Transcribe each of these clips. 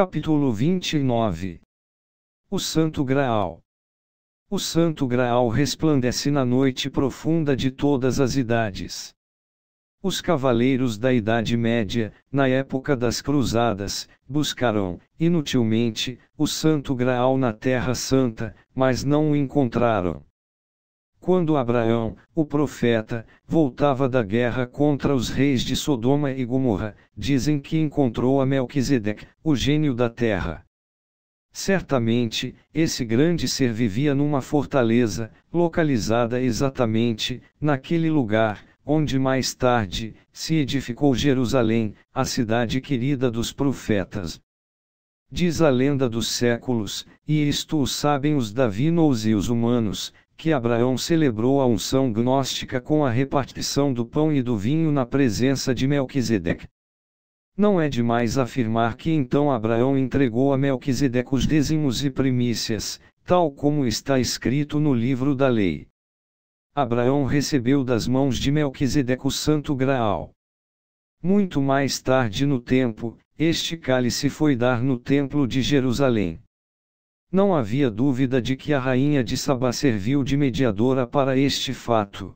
Capítulo 29 O Santo Graal O Santo Graal resplandece na noite profunda de todas as idades. Os cavaleiros da Idade Média, na época das Cruzadas, buscaram, inutilmente, o Santo Graal na Terra Santa, mas não o encontraram. Quando Abraão, o profeta, voltava da guerra contra os reis de Sodoma e Gomorra, dizem que encontrou a Melquisedeque, o gênio da terra. Certamente, esse grande ser vivia numa fortaleza, localizada exatamente naquele lugar onde mais tarde se edificou Jerusalém, a cidade querida dos profetas. Diz a lenda dos séculos, e isto o sabem os davinos e os humanos, que Abraão celebrou a unção gnóstica com a repartição do pão e do vinho na presença de Melquisedeque. Não é demais afirmar que então Abraão entregou a Melquisedeque os dízimos e primícias, tal como está escrito no livro da lei. Abraão recebeu das mãos de Melquisedeque o santo graal. Muito mais tarde no tempo, este cálice foi dar no templo de Jerusalém. Não havia dúvida de que a rainha de Sabá serviu de mediadora para este fato.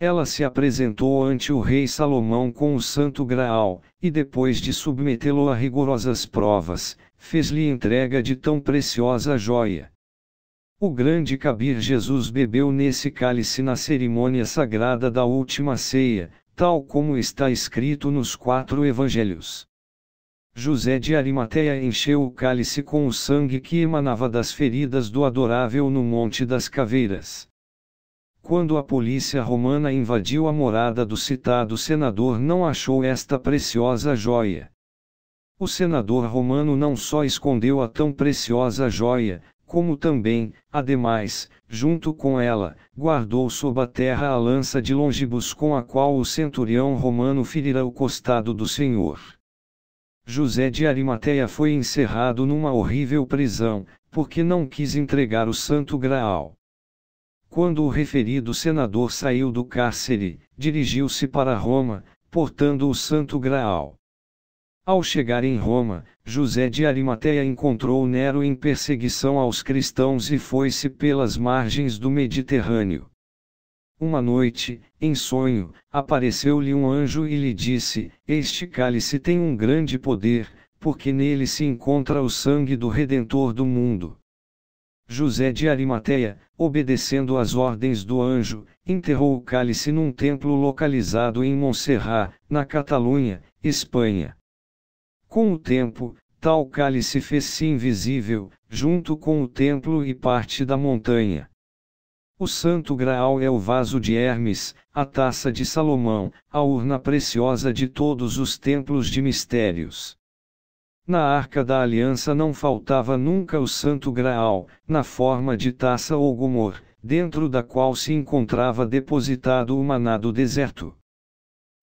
Ela se apresentou ante o rei Salomão com o Santo Graal, e depois de submetê-lo a rigorosas provas, fez-lhe entrega de tão preciosa joia. O grande Cabir Jesus bebeu nesse cálice na cerimônia sagrada da última ceia, tal como está escrito nos quatro evangelhos. José de Arimateia encheu o cálice com o sangue que emanava das feridas do adorável no Monte das Caveiras. Quando a polícia romana invadiu a morada do citado senador, não achou esta preciosa joia. O senador romano não só escondeu a tão preciosa joia, como também, ademais, junto com ela, guardou sob a terra a lança de Longibus com a qual o centurião romano ferira o costado do Senhor. José de Arimateia foi encerrado numa horrível prisão, porque não quis entregar o Santo Graal. Quando o referido senador saiu do cárcere, dirigiu-se para Roma, portando o Santo Graal. Ao chegar em Roma, José de Arimateia encontrou Nero em perseguição aos cristãos e foi-se pelas margens do Mediterrâneo. Uma noite, em sonho, apareceu-lhe um anjo e lhe disse: Este cálice tem um grande poder, porque nele se encontra o sangue do Redentor do mundo. José de Arimateia, obedecendo às ordens do anjo, enterrou o cálice num templo localizado em Montserrat, na Catalunha, Espanha. Com o tempo, tal cálice fez-se invisível, junto com o templo e parte da montanha. O santo graal é o vaso de Hermes, a taça de Salomão, a urna preciosa de todos os templos de mistérios. Na arca da aliança não faltava nunca o santo graal, na forma de taça ou gomor, dentro da qual se encontrava depositado o maná do deserto.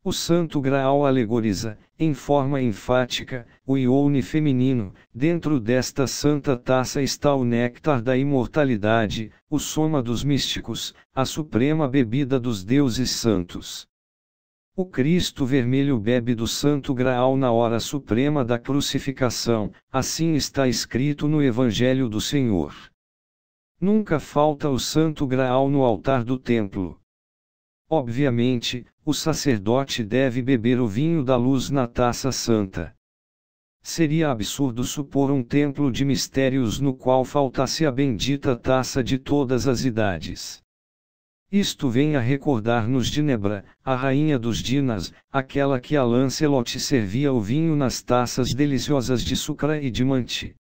O Santo Graal alegoriza, em forma enfática, o ione feminino, dentro desta santa taça está o néctar da imortalidade, o soma dos místicos, a suprema bebida dos deuses santos. O Cristo Vermelho bebe do Santo Graal na hora suprema da crucificação, assim está escrito no Evangelho do Senhor. Nunca falta o Santo Graal no altar do templo. Obviamente, o sacerdote deve beber o vinho da luz na taça santa. Seria absurdo supor um templo de mistérios no qual faltasse a bendita taça de todas as idades. Isto vem a recordar-nos de Nebra, a rainha dos Dinas, aquela que a Lancelot servia o vinho nas taças deliciosas de Sucra e de Mante.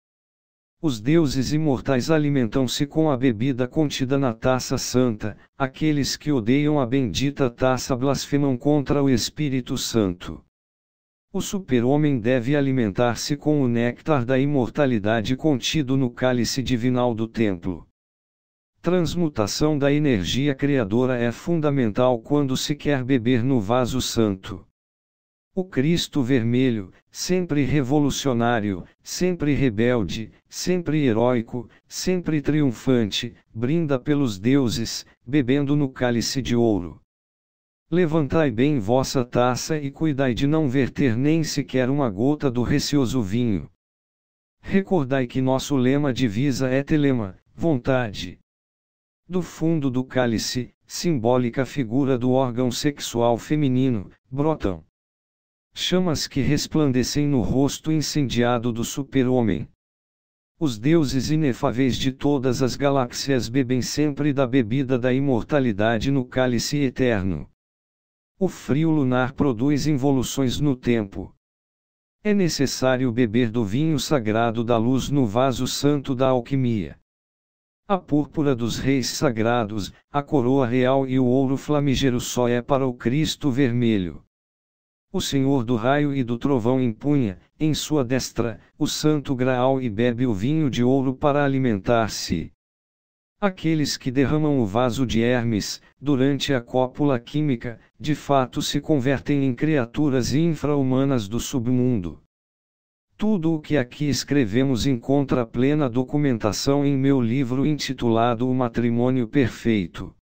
Os deuses imortais alimentam-se com a bebida contida na taça santa, aqueles que odeiam a bendita taça blasfemam contra o Espírito Santo. O super-homem deve alimentar-se com o néctar da imortalidade contido no cálice divinal do templo. Transmutação da energia criadora é fundamental quando se quer beber no vaso santo. O Cristo Vermelho, sempre revolucionário, sempre rebelde, sempre heróico, sempre triunfante, brinda pelos deuses, bebendo no cálice de ouro. Levantai bem vossa taça e cuidai de não verter nem sequer uma gota do receoso vinho. Recordai que nosso lema divisa é telema, vontade. Do fundo do cálice, simbólica figura do órgão sexual feminino, brotam chamas que resplandecem no rosto incendiado do super-homem. Os deuses inefáveis de todas as galáxias bebem sempre da bebida da imortalidade no cálice eterno. O frio lunar produz involuções no tempo. É necessário beber do vinho sagrado da luz no vaso santo da alquimia. A púrpura dos reis sagrados, a coroa real e o ouro flamígero só é para o Cristo vermelho. O Senhor do raio e do trovão empunha, em sua destra, o santo graal e bebe o vinho de ouro para alimentar-se. Aqueles que derramam o vaso de Hermes, durante a cópula química, de fato se convertem em criaturas infra-humanas do submundo. Tudo o que aqui escrevemos encontra plena documentação em meu livro intitulado O Matrimônio Perfeito.